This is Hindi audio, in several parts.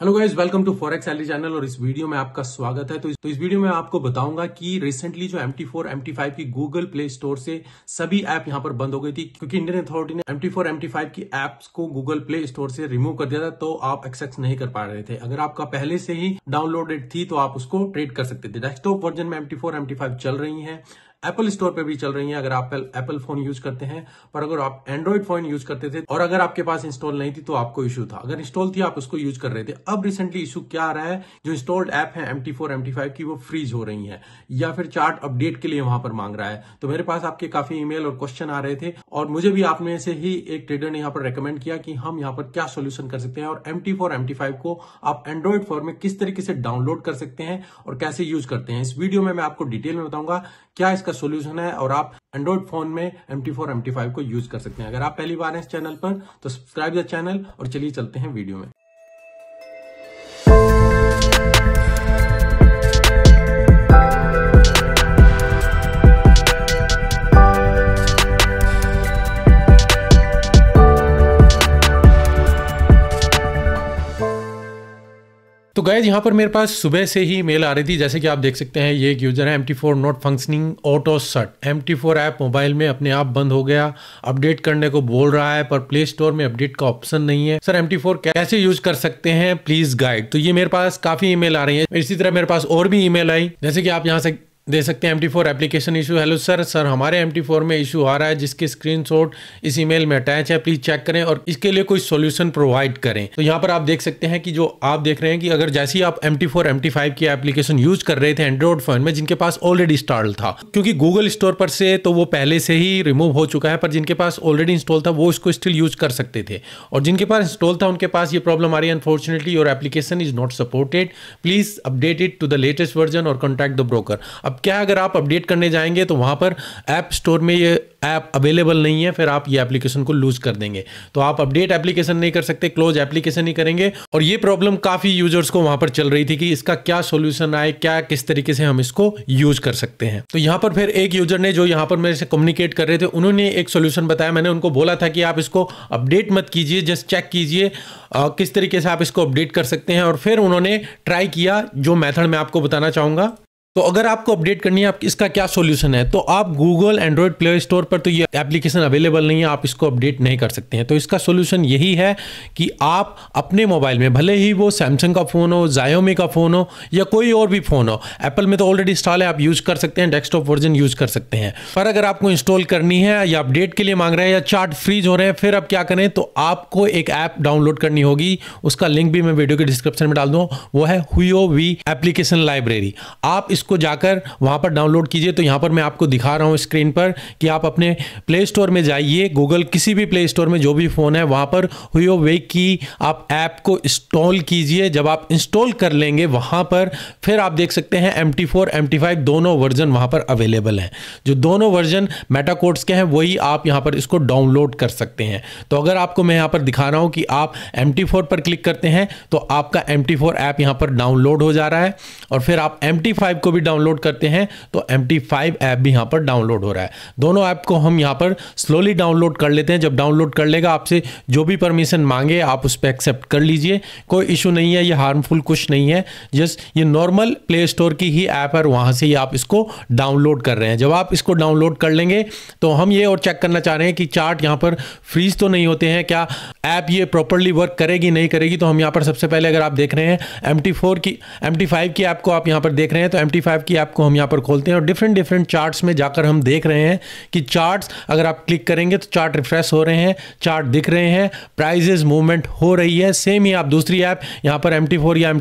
hello guys welcome to forex salary channel और इस वीडियो में आपका स्वागत है तो इस, तो इस वीडियो में आपको बताऊंगा कि रिसेंटली जो MT4, MT5 की गूगल प्ले स्टोर से सभी ऐप यहां पर बंद हो गई थी क्योंकि इंडियन अथॉरिटी ने MT4, MT5 की एप्स को गूगल प्ले स्टोर से रिमूव कर दिया था तो आप एक्सेस नहीं कर पा रहे थे अगर आपका पहले से ही डाउनलोडेड थी तो आप उसको ट्रेड कर सकते थे डेस्कटॉप वर्जन में एम टी फाइव चल रही है एप्पल स्टोर पे भी चल रही है अगर आप एप्पल फोन यूज करते हैं पर अगर आप एंड्रॉइड फोन यूज करते थे और अगर आपके पास इंस्टॉल नहीं थी तो आपको इशू था अगर इंस्टॉल थी आप उसको यूज कर रहे थे अब रिसेंटली इशू क्या आ रहा है जो इंस्टॉल्ड ऐप है M T four M T five की वो फ्रीज हो रही है या फिर चार्ट अपडेट के लिए वहां पर मांग रहा है तो मेरे पास आपके काफी ईमेल और क्वेश्चन आ रहे थे और मुझे भी आप में से ही एक ट्रेडर ने यहाँ पर रिकमेंड किया कि हम यहाँ पर क्या सोल्यूशन कर सकते हैं और M T four M T five को आप एंड्रॉइड फोन में किस तरीके से डाउनलोड कर सकते हैं और कैसे यूज करते हैं इस वीडियो में मैं आपको डिटेल में बताऊंगा क्या इसका इसका सोल्यूशन है और आप एंड्रॉइड फोन में M T four M T five को यूज कर सकते हैं अगर आप पहली बार हैं इस चैनल पर तो सब्सक्राइब द चैनल और चलिए चलते हैं वीडियो में तो गैज यहाँ पर मेरे पास सुबह से ही मेल आ रही थी जैसे कि आप देख सकते हैं ये एक यूज़र है M T four not functioning auto सट M T four app mobile में अपने आप बंद हो गया अपडेट करने को बोल रहा है पर प्ले स्टोर में अपडेट का ऑप्शन नहीं है सर एम टी फोर कैसे यूज कर सकते हैं प्लीज गाइड तो ये मेरे पास काफ़ी ई मेल आ रही है इसी तरह मेरे पास और भी ई मेल आई जैसे कि आप यहाँ से दे सकते हैं M T four application issue hello sir sir हमारे एम टी फोर में इशू आ रहा है जिसके स्क्रीन शॉट इस ईमेल में अटैच है प्लीज चेक करें और इसके लिए कोई सोल्यूशन प्रोवाइड करें तो यहाँ पर आप देख सकते हैं कि जो आप देख रहे हैं कि अगर जैसे ही आप M T four M T five की एप्लीकेशन यूज कर रहे थे एंड्रॉइड फोन में जिनके पास ऑलरेडी इंस्टॉल था क्योंकि गूगल स्टोर पर से तो वो पहले से ही रिमूव हो चुका है पर जिनके पास ऑलरेडी इंस्टॉल था वो इसको स्टिल यूज कर सकते थे और जिनके पास इंस्टॉल था उनके पास ये प्रॉब्लम आ रही है unfortunately your application is not supported please update it to the latest version और कॉन्टैक्ट द ब्रोकर अब अब क्या अगर आप अपडेट करने जाएंगे तो वहाँ पर ऐप स्टोर में ये ऐप अवेलेबल नहीं है फिर आप ये एप्लीकेशन को लूज कर देंगे तो आप अपडेट एप्लीकेशन नहीं कर सकते क्लोज एप्लीकेशन ही करेंगे और ये प्रॉब्लम काफ़ी यूजर्स को वहाँ पर चल रही थी कि इसका क्या सोल्यूशन आए क्या किस तरीके से हम इसको यूज कर सकते हैं तो यहाँ पर फिर एक यूजर ने जो यहाँ पर मेरे से कम्युनिकेट कर रहे थे उन्होंने एक सोल्यूशन बताया मैंने उनको बोला था कि आप इसको अपडेट मत कीजिए जस्ट चेक कीजिए किस तरीके से आप इसको अपडेट कर सकते हैं और फिर उन्होंने ट्राई किया जो मैथड मैं आपको बताना चाहूँगा तो अगर आपको अपडेट करनी है आप इसका क्या सोल्यूशन है तो आप गूगल एंड्रॉयड प्ले स्टोर पर तो ये एप्लीकेशन अवेलेबल नहीं है आप इसको अपडेट नहीं कर सकते हैं तो इसका सोल्यूशन यही है कि आप अपने मोबाइल में भले ही वो सैमसंग का फ़ोन हो जायोमी का फ़ोन हो या कोई और भी फ़ोन हो एप्पल में तो ऑलरेडी इंस्टॉल है आप यूज़ कर सकते हैं डेस्कटॉप वर्जन यूज़ कर सकते हैं पर अगर आपको इंस्टॉल करनी है या अपडेट के लिए मांग रहे हैं या चार्ट फ्रीज हो रहे हैं फिर आप क्या करें तो आपको एक ऐप डाउनलोड करनी होगी उसका लिंक भी मैं वीडियो के डिस्क्रिप्शन में डाल दूँ वो है हुई वी एप्लीकेशन लाइब्रेरी आप इसको इसको जाकर वहाँ पर डाउनलोड कीजिए तो यहाँ पर मैं आपको दिखा रहा हूँ स्क्रीन पर कि आप अपने प्ले स्टोर में जाइए गूगल किसी भी प्ले स्टोर में जो भी फ़ोन है वहाँ पर हुयो वे की आप ऐप को इंस्टॉल कीजिए जब आप इंस्टॉल कर लेंगे वहाँ पर फिर आप देख सकते हैं M T four M T five दोनों वर्जन वहाँ पर अवेलेबल हैं जो दोनों वर्जन मेटाकोड्स के हैं वही आप यहाँ पर इसको डाउनलोड कर सकते हैं तो अगर आपको मैं यहाँ पर दिखा रहा हूँ कि आप एम टी फोर पर क्लिक करते हैं तो आपका एम टी फोर ऐप यहाँ पर डाउनलोड हो जा रहा है और फिर आप एम टी फाइव को भी डाउनलोड करते हैं तो एम टी फाइव ऐप भी यहाँ पर डाउनलोड हो रहा है दोनों ऐप को हम यहाँ पर स्लोली डाउनलोड कर लेते हैं जब डाउनलोड कर लेगा आपसे जो भी परमिशन मांगे आप उस पर एक्सेप्ट कर लीजिए कोई इशू नहीं है ये हार्मफुल कुछ नहीं है जस्ट ये नॉर्मल प्ले स्टोर की ही ऐप है वहाँ से ही आप इसको डाउनलोड कर रहे हैं जब आप इसको डाउनलोड कर लेंगे तो हम ये और चेक करना चाह रहे हैं कि चार्ट यहाँ पर फ्रीज तो नहीं होते हैं क्या ऐप ये प्रॉपरली वर्क करेगी नहीं करेगी तो हम यहाँ पर सबसे पहले अगर आप देख रहे हैं एम की एम की ऐप को आप यहाँ पर देख रहे हैं तो एम टी 365 की ऐप को हम यहाँ पर खोलते हैं और डिफरेंट डिफरेंट चार्ट्स में जाकर हम देख रहे हैं कि चार्ट्स अगर आप क्लिक करेंगे तो चार्ट रिफ्रेश हो रहे हैं चार्ट दिख रहे हैं प्राइजेज मूवमेंट हो रही है सेम ही आप दूसरी ऐप यहाँ पर एम या एम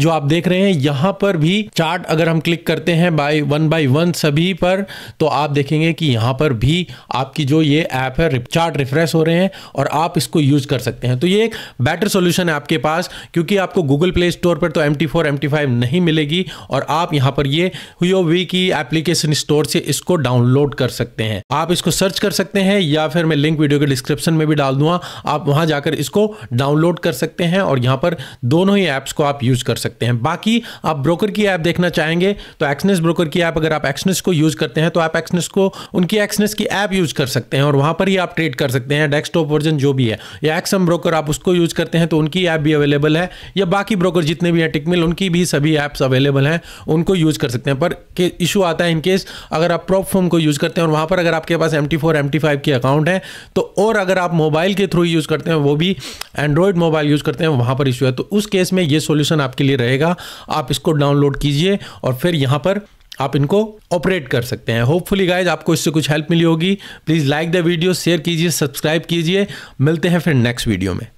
जो आप देख रहे हैं यहाँ पर भी चार्ट अगर हम क्लिक करते हैं बाई वन बाई वन सभी पर तो आप देखेंगे कि यहाँ पर भी आपकी जो ये ऐप है चार्ट रिफ्रेश हो रहे हैं और आप इसको यूज कर सकते हैं तो ये एक बेटर सोल्यूशन है आपके पास क्योंकि आपको गूगल प्ले स्टोर पर तो एम टी फोर नहीं मिलेगी और आप यहाँ पर ये हुई की एप्लीकेशन स्टोर से इसको डाउनलोड कर सकते हैं आप इसको सर्च कर सकते हैं या फिर मैं लिंक वीडियो के डिस्क्रिप्शन में भी डाल दूंगा आप वहां जाकर इसको डाउनलोड कर सकते हैं और यहाँ पर दोनों ही ऐप्स को आप यूज कर सकते हैं बाकी आप ब्रोकर की ऐप देखना चाहेंगे तो एक्सनेस ब्रोकर की ऐप अगर आप एक्सनेस को यूज करते हैं तो आप एक्सनेस को उनकी एक्सनेस की ऐप यूज कर सकते हैं और वहां पर ही आप ट्रेड कर सकते हैं डेस्कटॉप वर्जन जो भी है या एक्सम ब्रोकर आप उसको यूज करते हैं तो उनकी ऐप भी अवेलेबल है या बाकी ब्रोकर जितने भी हैं टिकमिल उनकी भी सभी ऐप्स अवेलेबल हैं उन उनको यूज कर सकते हैं पर इशू आता है इनकेस अगर आप प्रॉप फॉर्म को यूज करते हैं और वहां पर अगर आपके पास M T four M T five के अकाउंट है तो और अगर आप मोबाइल के थ्रू यूज करते हैं वो भी एंड्रॉयड मोबाइल यूज करते हैं वहां पर इशू है तो उस केस में ये सोल्यूशन आपके लिए रहेगा आप इसको डाउनलोड कीजिए और फिर यहां पर आप इनको ऑपरेट कर सकते हैं होपफुली गाइज आपको इससे कुछ हेल्प मिली होगी please like the video share कीजिए सब्सक्राइब कीजिए मिलते हैं फिर नेक्स्ट वीडियो में